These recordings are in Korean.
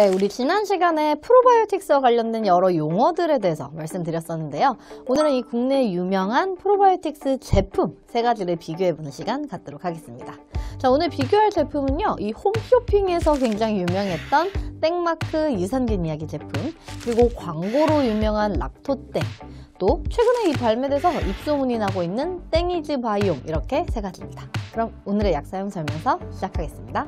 네, 우리 지난 시간에 프로바이오틱스와 관련된 여러 용어들에 대해서 말씀드렸었는데요. 오늘은 이 국내 유명한 프로바이오틱스 제품 세 가지를 비교해보는 시간 갖도록 하겠습니다. 자, 오늘 비교할 제품은요. 이 홈쇼핑에서 굉장히 유명했던 땡마크 유산균 이야기 제품, 그리고 광고로 유명한 락토땡, 또 최근에 이 발매돼서 입소문이 나고 있는 땡이즈 바이옴 이렇게 세 가지입니다. 그럼 오늘의 약사용 설명서 시작하겠습니다.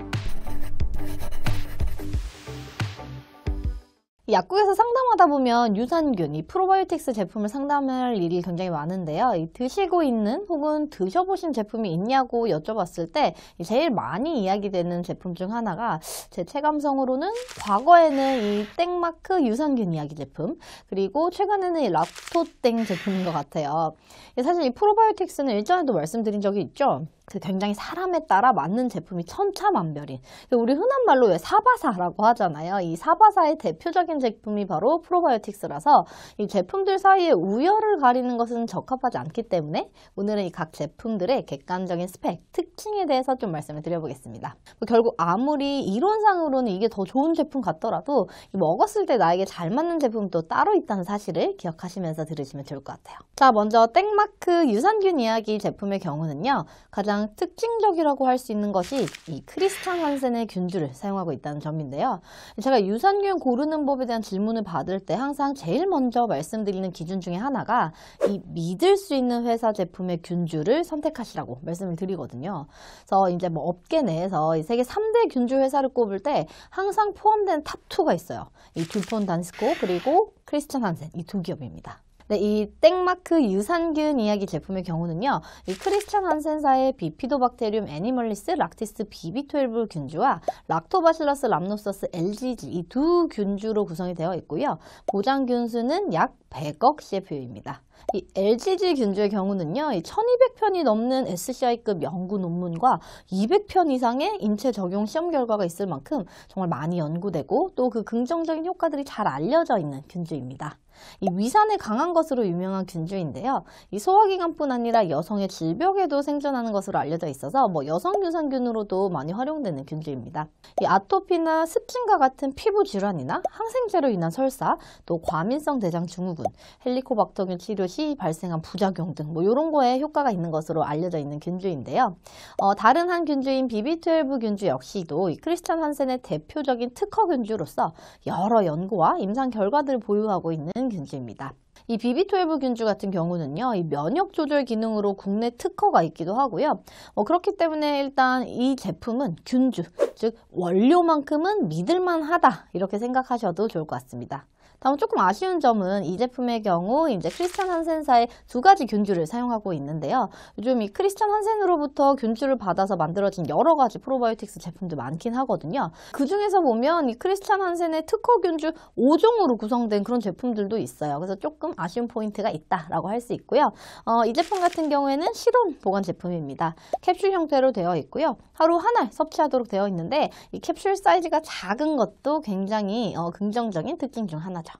약국에서 상담하다 보면 유산균, 이 프로바이오틱스 제품을 상담할 일이 굉장히 많은데요. 드시고 있는 혹은 드셔보신 제품이 있냐고 여쭤봤을 때 제일 많이 이야기되는 제품 중 하나가 제 체감성으로는 과거에는 이 땡마크 유산균 이야기 제품 그리고 최근에는 이 락토땡 제품인 것 같아요. 예, 사실 이 프로바이오틱스는 일전에도 말씀드린 적이 있죠. 굉장히 사람에 따라 맞는 제품이 천차만별인 그러니까 우리 흔한 말로 왜 사바사라고 하잖아요 이 사바사의 대표적인 제품이 바로 프로바이오틱스라서 이 제품들 사이에 우열을 가리는 것은 적합하지 않기 때문에 오늘은 이 각 제품들의 객관적인 스펙, 특징에 대해서 좀 말씀을 드려보겠습니다 뭐 결국 아무리 이론상으로는 이게 더 좋은 제품 같더라도 먹었을 때 나에게 잘 맞는 제품도 따로 있다는 사실을 기억하시면서 들으시면 좋을 것 같아요 자, 먼저 땡마크 유산균 이야기 제품의 경우는요. 가장 특징적이라고 할 수 있는 것이 이 크리스탄 환센의 균주를 사용하고 있다는 점인데요. 제가 유산균 고르는 법에 대한 질문을 받을 때 항상 제일 먼저 말씀드리는 기준 중에 하나가 이 믿을 수 있는 회사 제품의 균주를 선택하시라고 말씀을 드리거든요. 그래서 이제 뭐 업계 내에서 이 세계 3대 균주 회사를 꼽을 때 항상 포함된 탑2가 있어요. 이 듀폰 단스코 그리고 크리스찬 한센 이 두 기업입니다. 네, 이 땡마크 유산균 이야기 제품의 경우는요. 이 크리스찬 한센사의 비피도박테리움 애니멀리스 락티스 비비12 균주와 락토바실러스 람노서스 LGG 이 두 균주로 구성이 되어 있고요. 고장 균수는 약 100억 CFU입니다. 이 LGG 균주의 경우는요, 이 1200편이 넘는 SCI급 연구 논문과 200편 이상의 인체 적용 시험 결과가 있을 만큼 정말 많이 연구되고 또 그 긍정적인 효과들이 잘 알려져 있는 균주입니다. 이 위산에 강한 것으로 유명한 균주인데요. 이 소화기관뿐 아니라 여성의 질병에도 생존하는 것으로 알려져 있어서 뭐 여성 유산균으로도 많이 활용되는 균주입니다. 이 아토피나 습진과 같은 피부 질환이나 항생제로 인한 설사, 또 과민성 대장 증후군, 헬리코박터균 치료 것이 발생한 부작용 등뭐 이런 거에 효과가 있는 것으로 알려져 있는 균주인데요. 어, 다른 한 균주인 BB12 균주 역시도 크리스찬 한센의 대표적인 특허 균주로서 여러 연구와 임상 결과들을 보유하고 있는 균주입니다. 이 BB12 균주 같은 경우는요. 이 면역 조절 기능으로 국내 특허가 있기도 하고요. 어, 그렇기 때문에 일단 이 제품은 균주, 즉 원료만큼은 믿을만 하다 이렇게 생각하셔도 좋을 것 같습니다. 다음 조금 아쉬운 점은 이 제품의 경우 이제 크리스찬 한센사의 두 가지 균주를 사용하고 있는데요. 요즘 이 크리스찬 한센으로부터 균주를 받아서 만들어진 여러 가지 프로바이오틱스 제품도 많긴 하거든요. 그 중에서 보면 이 크리스찬 한센의 특허 균주 5종으로 구성된 그런 제품들도 있어요. 그래서 조금 아쉬운 포인트가 있다라고 할 수 있고요. 어, 이 제품 같은 경우에는 실온 보관 제품입니다. 캡슐 형태로 되어 있고요. 하루 한 알 섭취하도록 되어 있는데 이 캡슐 사이즈가 작은 것도 굉장히 어, 긍정적인 특징 중 하나죠.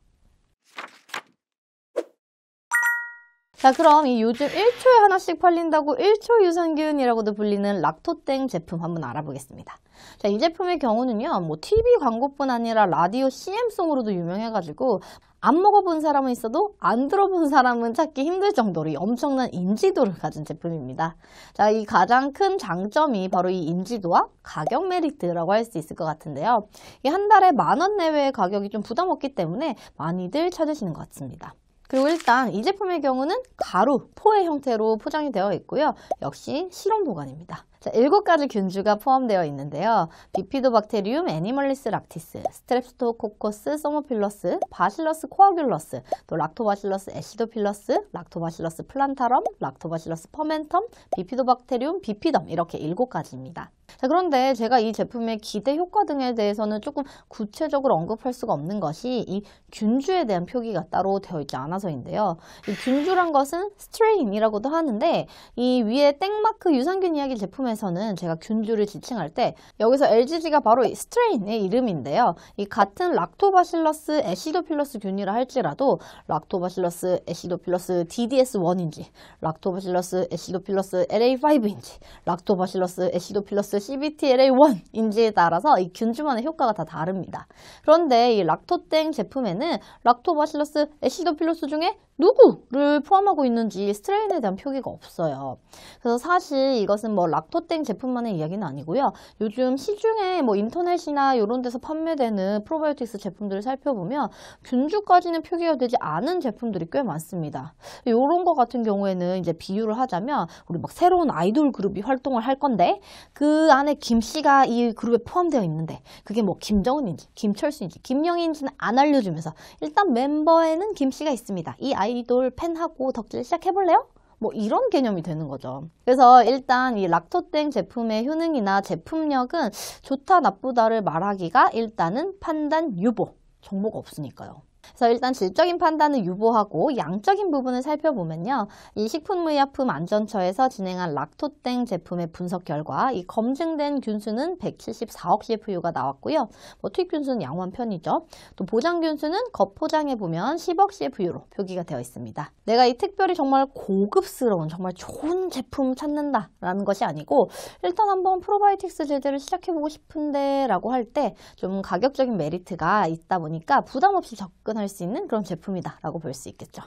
자 그럼 이 요즘 1초에 하나씩 팔린다고 1초 유산균이라고도 불리는 락토땡 제품 한번 알아보겠습니다. 자, 이 제품의 경우는요, 뭐 TV 광고뿐 아니라 라디오 CM송으로도 유명해가지고 안 먹어본 사람은 있어도 안 들어본 사람은 찾기 힘들 정도로 엄청난 인지도를 가진 제품입니다. 자, 이 가장 큰 장점이 바로 이 인지도와 가격 메리트라고 할 수 있을 것 같은데요. 이 한 달에 만 원 내외의 가격이 좀 부담 없기 때문에 많이들 찾으시는 것 같습니다. 그리고 일단 이 제품의 경우는 가루, 포의 형태로 포장이 되어 있고요. 역시 실온 보관입니다. 자, 일곱 가지 균주가 포함되어 있는데요. 비피도박테리움, 애니멀리스 락티스, 스트랩스토코코스, 소모필러스, 바실러스 코아귤러스, 또 락토바실러스 에시도필러스, 락토바실러스 플란타럼, 락토바실러스 퍼멘텀, 비피도박테리움, 비피덤 이렇게 일곱 가지입니다 자, 그런데 제가 이 제품의 기대 효과 등에 대해서는 조금 구체적으로 언급할 수가 없는 것이 이 균주에 대한 표기가 따로 되어 있지 않아서인데요. 이 균주란 것은 스트레인이라고도 하는데 이 위에 땡마크 유산균 이야기 제품에서는 제가 균주를 지칭할 때 여기서 LGG가 바로 이 스트레인의 이름인데요. 이 같은 락토바실러스 에시도필러스 균이라 할지라도 락토바실러스 에시도필러스 DDS1인지 락토바실러스 에시도필러스 LA5인지 락토바실러스 에시도필러스 c b t l a 1인지에 따라서 이 균주만의 효과가 다 다릅니다. 그런데 이 락토땡 제품에는 락토바실러스 에시도필로스 중에 누구를 포함하고 있는지 스트레인에 대한 표기가 없어요. 그래서 사실 이것은 뭐 락토땡 제품만의 이야기는 아니고요. 요즘 시중에 뭐 인터넷이나 이런 데서 판매되는 프로바이오틱스 제품들을 살펴보면 균주까지는 표기가 되지 않은 제품들이 꽤 많습니다. 이런 거 같은 경우에는 이제 비유를 하자면 우리 막 새로운 아이돌 그룹이 활동을 할 건데 그 안에 김 씨가 이 그룹에 포함되어 있는데 그게 뭐 김정은인지 김철수인지 김영희인지는 안 알려주면서 일단 멤버에는 김 씨가 있습니다. 이 아이 아이돌 팬하고 덕질 시작해볼래요? 뭐 이런 개념이 되는 거죠. 그래서 일단 이 락토땡 제품의 효능이나 제품력은 좋다 나쁘다를 말하기가 일단은 판단 유보 정보가 없으니까요. 그래서 일단 질적인 판단을 유보하고 양적인 부분을 살펴보면요. 이 식품의약품 안전처에서 진행한 락토땡 제품의 분석 결과 이 검증된 균수는 174억 CFU가 나왔고요. 뭐 투입 균수는 양호한 편이죠. 또 보장 균수는 겉포장에 보면 10억 CFU로 표기가 되어 있습니다. 내가 이 특별히 정말 고급스러운 정말 좋은 제품 찾는다라는 것이 아니고 일단 한번 프로바이틱스 제재를 시작해보고 싶은데 라고 할 때 좀 가격적인 메리트가 있다 보니까 부담 없이 접근 접근할 수 있는 그런 제품이다라고 볼 수 있겠죠.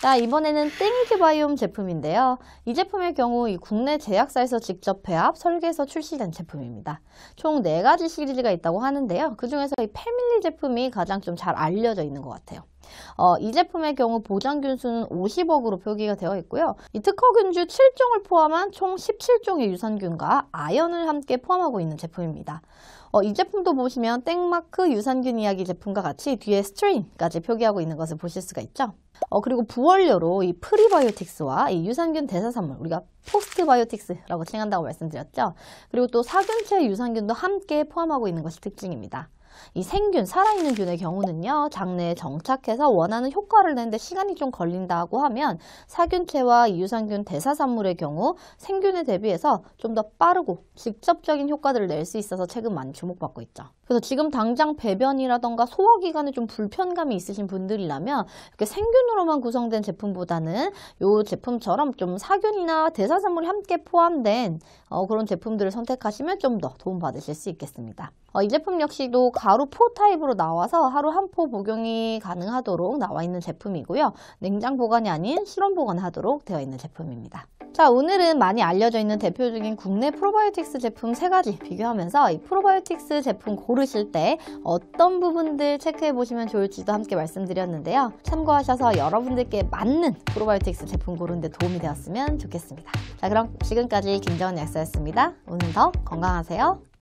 자 이번에는 땡이큐바이옴 제품인데요. 이 제품의 경우 이 국내 제약사에서 직접 배합, 설계해서 출시된 제품입니다. 총 4가지 시리즈가 있다고 하는데요. 그중에서 이 패밀리 제품이 가장 좀 잘 알려져 있는 것 같아요. 어, 이 제품의 경우 보장균수는 50억으로 표기가 되어 있고요. 이 특허균주 7종을 포함한 총 17종의 유산균과 아연을 함께 포함하고 있는 제품입니다. 어, 이 제품도 보시면 땡마크 유산균 이야기 제품과 같이 뒤에 스트링까지 표기하고 있는 것을 보실 수가 있죠. 어, 그리고 부원료로 이 프리바이오틱스와 이 유산균 대사산물 우리가 포스트바이오틱스라고 칭한다고 말씀드렸죠. 그리고 또 사균체 유산균도 함께 포함하고 있는 것이 특징입니다. 이 생균, 살아있는 균의 경우는요. 장내에 정착해서 원하는 효과를 내는데 시간이 좀 걸린다고 하면 사균체와 유산균 대사산물의 경우 생균에 대비해서 좀 더 빠르고 직접적인 효과들을 낼 수 있어서 최근 많이 주목받고 있죠. 그래서 지금 당장 배변이라던가 소화기관에 좀 불편감이 있으신 분들이라면 이렇게 생균으로만 구성된 제품보다는 이 제품처럼 좀 사균이나 대사산물이 함께 포함된 어, 그런 제품들을 선택하시면 좀 더 도움받으실 수 있겠습니다. 어, 이 제품 역시도 가 바로 포 타입으로 나와서 하루 한 포 복용이 가능하도록 나와 있는 제품이고요. 냉장 보관이 아닌 실온 보관하도록 되어 있는 제품입니다. 자 오늘은 많이 알려져 있는 대표적인 국내 프로바이오틱스 제품 세가지 비교하면서 이 프로바이오틱스 제품 고르실 때 어떤 부분들 체크해 보시면 좋을지도 함께 말씀드렸는데요. 참고하셔서 여러분들께 맞는 프로바이오틱스 제품 고르는데 도움이 되었으면 좋겠습니다. 자 그럼 지금까지 김정은 약사였습니다. 오늘도 건강하세요.